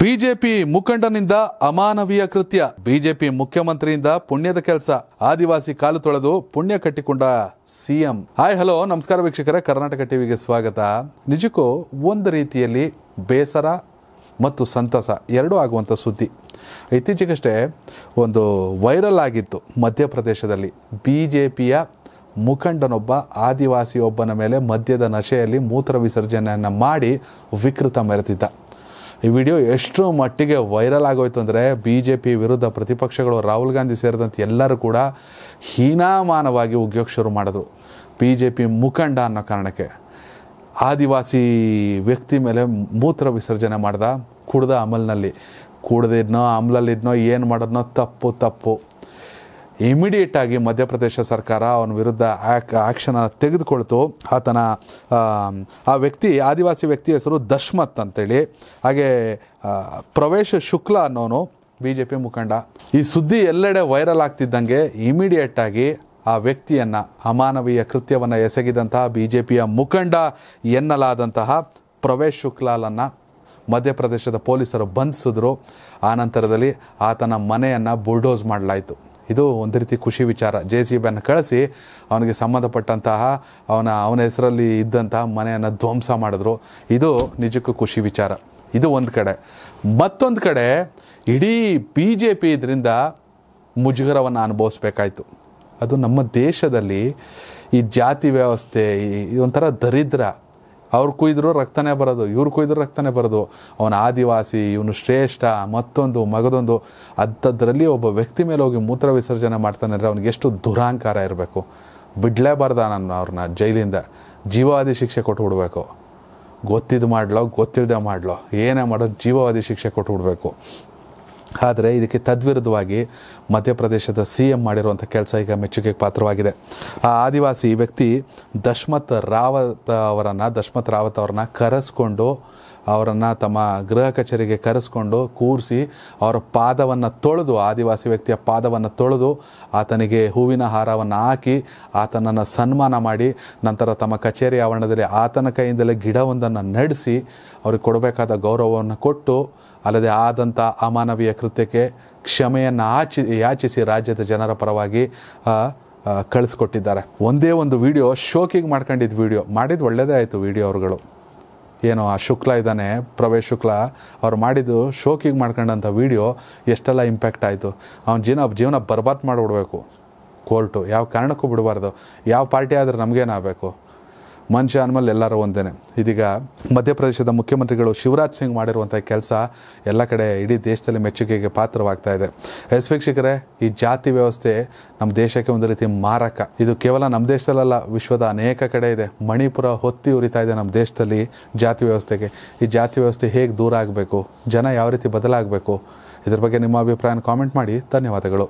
BJP ಮುಖಂಡನಿಂದ ಅಮಾನವೀಯ ಕೃತ್ಯ BJP ಮುಖ್ಯಮಂತ್ರಿಯಿಂದ ಪುಣ್ಯದ ಕೆಲಸ ಆದಿವಾಸಿ ಕಾಲು ತೊಳೆದು ಪುಣ್ಯ ಕಟ್ಟಿಕೊಂಡ ಸಿಎಂ ಹಾಯ್ ಹಲೋ ನಮಸ್ಕಾರ ವೀಕ್ಷಕರೇ ಕರ್ನಾಟಕ ಟಿವಿಗೆ ಸ್ವಾಗತ ನಿಜಕ್ಕೂ ಒಂದು ರೀತಿಯಲ್ಲಿ ಬೇಸರ ಮತ್ತು ಸಂತಸ ಎರಡೂ ಆಗುವಂಥ ಸುದ್ದಿ ಇತ್ತೀಚೆಗಷ್ಟೇ ಒಂದು ವೈರಲ್ ಆಗಿತ್ತು ಮಧ್ಯಪ್ರದೇಶದಲ್ಲಿ ಬಿ ಜೆ ಪಿಯ ಮುಖಂಡನೊಬ್ಬ ಆದಿವಾಸಿಯೊಬ್ಬನ ಮೇಲೆ ಮದ್ಯದ ನಶೆಯಲ್ಲಿ ಮೂತ್ರ ವಿಸರ್ಜನೆಯನ್ನು ಮಾಡಿ ವಿಕೃತ ಮೆರೆತಿದ್ದ ಈ ವಿಡಿಯೋ ಎಷ್ಟು ಮಟ್ಟಿಗೆ ವೈರಲ್ ಆಗೋಯ್ತು ಅಂದರೆ ಬಿ ಜೆ ಪಿ ವಿರುದ್ಧ ಪ್ರತಿಪಕ್ಷಗಳು ರಾಹುಲ್ ಗಾಂಧಿ ಸೇರಿದಂತೆ ಎಲ್ಲರೂ ಕೂಡ ಹೀನಾಮಾನವಾಗಿ ಉಗ್ಯೋಕ್ಕೆ ಶುರು ಮಾಡಿದ್ರು ಬಿ ಜೆ ಪಿ ಮುಖಂಡ ಅನ್ನೋ ಕಾರಣಕ್ಕೆ ಆದಿವಾಸಿ ವ್ಯಕ್ತಿ ಮೇಲೆ ಮೂತ್ರ ವಿಸರ್ಜನೆ ಮಾಡ್ದ ಕುಡ್ದ ಅಮಲ್ನಲ್ಲಿ ಕುಡ್ದಿದ್ನೋ ಅಮಲಲ್ಲಿದ್ನೋ ಏನು ಮಾಡೋದನ್ನೋ ತಪ್ಪು ತಪ್ಪು ಇಮಿಡಿಯೇಟ್ ಆಗಿ ಮಧ್ಯಪ್ರದೇಶ ಸರ್ಕಾರ ಅವನ ವಿರುದ್ಧ ಆ್ಯಕ್ ಆ್ಯಕ್ಷನನ್ನು ತೆಗೆದುಕೊಳ್ತು ಆತನ ಆ ವ್ಯಕ್ತಿ ಆದಿವಾಸಿ ವ್ಯಕ್ತಿ ಹೆಸರು ದಶ್ಮತ್ ಅಂತೇಳಿ ಹಾಗೆ ಪ್ರವೇಶ ಶುಕ್ಲ ಅನ್ನೋನು ಬಿ ಜೆ ಪಿ ಮುಖಂಡ ಈ ಸುದ್ದಿ ಎಲ್ಲೆಡೆ ವೈರಲ್ ಆಗ್ತಿದ್ದಂಗೆ ಇಮಿಡಿಯೇಟ್ ಆಗಿ ಆ ವ್ಯಕ್ತಿಯನ್ನು ಅಮಾನವೀಯ ಕೃತ್ಯವನ್ನು ಎಸಗಿದಂತಹ ಬಿ ಜೆ ಪಿಯ ಮುಖಂಡ ಎನ್ನಲಾದಂತಹ ಪ್ರವೇಶ್ ಶುಕ್ಲಾಲನ್ನು ಮಧ್ಯಪ್ರದೇಶದ ಪೊಲೀಸರು ಬಂಧಿಸಿದ್ರು ಆ ನಂತರದಲ್ಲಿ ಆತನ ಮನೆಯನ್ನು ಬುಲ್ಡೋಸ್ ಮಾಡಲಾಯಿತು ಇದು ಒಂದು ರೀತಿ ಖುಷಿ ವಿಚಾರ ಜೆ ಸಿ ಬಿಯನ್ನು ಕಳಿಸಿ ಅವನಿಗೆ ಸಂಬಂಧಪಟ್ಟಂತಹ ಅವನ ಅವನ ಹೆಸರಲ್ಲಿ ಇದ್ದಂತಹ ಮನೆಯನ್ನು ಧ್ವಂಸ ಮಾಡಿದ್ರು ಇದು ನಿಜಕ್ಕೂ ಖುಷಿ ವಿಚಾರ ಇದು ಒಂದು ಕಡೆ ಮತ್ತೊಂದು ಕಡೆ ಇಡೀ ಬಿ ಜೆ ಪಿ ಇದರಿಂದ ಮುಜುಗರವನ್ನು ಅನುಭವಿಸ್ಬೇಕಾಯ್ತು ಅದು ನಮ್ಮ ದೇಶದಲ್ಲಿ ಈ ಜಾತಿ ವ್ಯವಸ್ಥೆ ಈ ಒಂಥರ ದರಿದ್ರ ಅವ್ರು ಕುಯ್ದ್ರೂ ರಕ್ತನೇ ಬರೋದು ಇವ್ರು ಕುಯ್ದ್ರು ರಕ್ತನೇ ಬರೋದು ಅವನ ಆದಿವಾಸಿ ಇವನು ಶ್ರೇಷ್ಠ ಮತ್ತೊಂದು ಮಗದೊಂದು ಅಂಥದ್ರಲ್ಲಿ ಒಬ್ಬ ವ್ಯಕ್ತಿ ಮೇಲೆ ಹೋಗಿ ಮೂತ್ರ ವಿಸರ್ಜನೆ ಮಾಡ್ತಾನೆ ಅಂದರೆ ಅವ್ನಿಗೆ ಎಷ್ಟು ದುರಾಂಕಾರ ಇರಬೇಕು ಬಿಡಲೇಬಾರ್ದ ನಾನು ಅವ್ರನ್ನ ಜೈಲಿಂದ ಜೀವಾದಿ ಶಿಕ್ಷೆ ಕೊಟ್ಟು ಬಿಡಬೇಕು ಗೊತ್ತಿದ್ದು ಮಾಡ್ಲೋ ಗೊತ್ತಿಲ್ಲದೆ ಮಾಡ್ಲೋ ಏನೇ ಮಾಡೋ ಜೀವಾವಧಿ ಶಿಕ್ಷೆ ಕೊಟ್ಟು ಬಿಡಬೇಕು ಆದರೆ ಇದಕ್ಕೆ ತದ್ವಿರುದ್ಧವಾಗಿ ಮಧ್ಯಪ್ರದೇಶದ ಸಿ ಎಂ ಮಾಡಿರುವಂಥ ಕೆಲಸ ಈಗ ಮೆಚ್ಚುಗೆಗೆ ಪಾತ್ರವಾಗಿದೆ ಆ ಆದಿವಾಸಿ ವ್ಯಕ್ತಿ ದಶ್ಮತ್ ರಾವತ್ ಅವರನ್ನು ದಶ್ಮತ್ ರಾವತ್ ಅವರನ್ನ ಕರೆಸ್ಕೊಂಡು ಅವರನ್ನು ತಮ್ಮ ಗೃಹ ಕಚೇರಿಗೆ ಕರೆಸ್ಕೊಂಡು ಕೂರಿಸಿ ಅವರ ಪಾದವನ್ನು ತೊಳೆದು ಆದಿವಾಸಿ ವ್ಯಕ್ತಿಯ ಪಾದವನ್ನು ತೊಳೆದು ಆತನಿಗೆ ಹೂವಿನ ಹಾರವನ್ನು ಹಾಕಿ ಆತನನ್ನು ಸನ್ಮಾನ ಮಾಡಿ ನಂತರ ತಮ್ಮ ಕಚೇರಿ ಆವರಣದಲ್ಲಿ ಆತನ ಕೈಯಿಂದಲೇ ಗಿಡವೊಂದನ್ನು ನಡೆಸಿ ಅವ್ರಿಗೆ ಕೊಡಬೇಕಾದ ಗೌರವವನ್ನು ಕೊಟ್ಟು ಅಲ್ಲದೆ ಆದಂಥ ಅಮಾನವೀಯ ಕೃತ್ಯಕ್ಕೆ ಕ್ಷಮೆಯನ್ನು ಆಚಿ ಯಾಚಿಸಿ ರಾಜ್ಯದ ಜನರ ಪರವಾಗಿ ಕಳಿಸ್ಕೊಟ್ಟಿದ್ದಾರೆ ಒಂದೇ ಒಂದು ವಿಡಿಯೋ ಶೋಕಿಗೆ ಮಾಡ್ಕೊಂಡಿದ್ದು ವಿಡಿಯೋ ಮಾಡಿದ್ದು ಒಳ್ಳೆಯದೇ ಆಯಿತು ವಿಡಿಯೋ ಅವರುಗಳು ಏನು ಆ ಶುಕ್ಲ ಇದ್ದಾನೆ ಪ್ರವೇಶ್ ಶುಕ್ಲ ಅವ್ರು ಮಾಡಿದ್ದು ಶೋಕಿಗೆ ಮಾಡ್ಕೊಂಡಂಥ ವೀಡಿಯೋ ಎಷ್ಟೆಲ್ಲ ಇಂಪ್ಯಾಕ್ಟ್ ಆಯಿತು ಅವ್ನ ಜೀವನ ಜೀವನ ಬರ್ಬಾತ್ ಮಾಡಿಬಿಡ್ಬೇಕು ಕೋರ್ಟು ಯಾವ ಕಾರಣಕ್ಕೂ ಬಿಡಬಾರ್ದು ಯಾವ ಪಾರ್ಟಿ ಆದರೆ ನಮಗೇನಾಗಬೇಕು ಮನುಷ್ಯ ಅನ್ಮೇಲೆ ಎಲ್ಲರೂ ಒಂದೇ ಇದೀಗ ಮಧ್ಯಪ್ರದೇಶದ ಮುಖ್ಯಮಂತ್ರಿಗಳು ಶಿವರಾಜ್ ಸಿಂಗ್ ಮಾಡಿರುವಂಥ ಕೆಲಸ ಎಲ್ಲ ಕಡೆ ಇಡೀ ದೇಶದಲ್ಲಿ ಮೆಚ್ಚುಗೆಗೆ ಪಾತ್ರವಾಗ್ತಾ ಇದೆ ಎಸ್ ವೀಕ್ಷಕರೇ ಈ ಜಾತಿ ವ್ಯವಸ್ಥೆ ನಮ್ಮ ದೇಶಕ್ಕೆ ಒಂದು ರೀತಿ ಮಾರಕ ಇದು ಕೇವಲ ನಮ್ಮ ದೇಶದಲ್ಲ ವಿಶ್ವದ ಅನೇಕ ಕಡೆ ಇದೆ ಮಣಿಪುರ ಹೊತ್ತಿ ಉರಿತಾ ಇದೆ ನಮ್ಮ ದೇಶದಲ್ಲಿ ಜಾತಿ ವ್ಯವಸ್ಥೆಗೆ ಈ ಜಾತಿ ವ್ಯವಸ್ಥೆ ಹೇಗೆ ದೂರ ಆಗಬೇಕು ಜನ ಯಾವ ರೀತಿ ಬದಲಾಗಬೇಕು ಇದ್ರ ಬಗ್ಗೆ ನಿಮ್ಮ ಅಭಿಪ್ರಾಯನ ಕಾಮೆಂಟ್ ಮಾಡಿ ಧನ್ಯವಾದಗಳು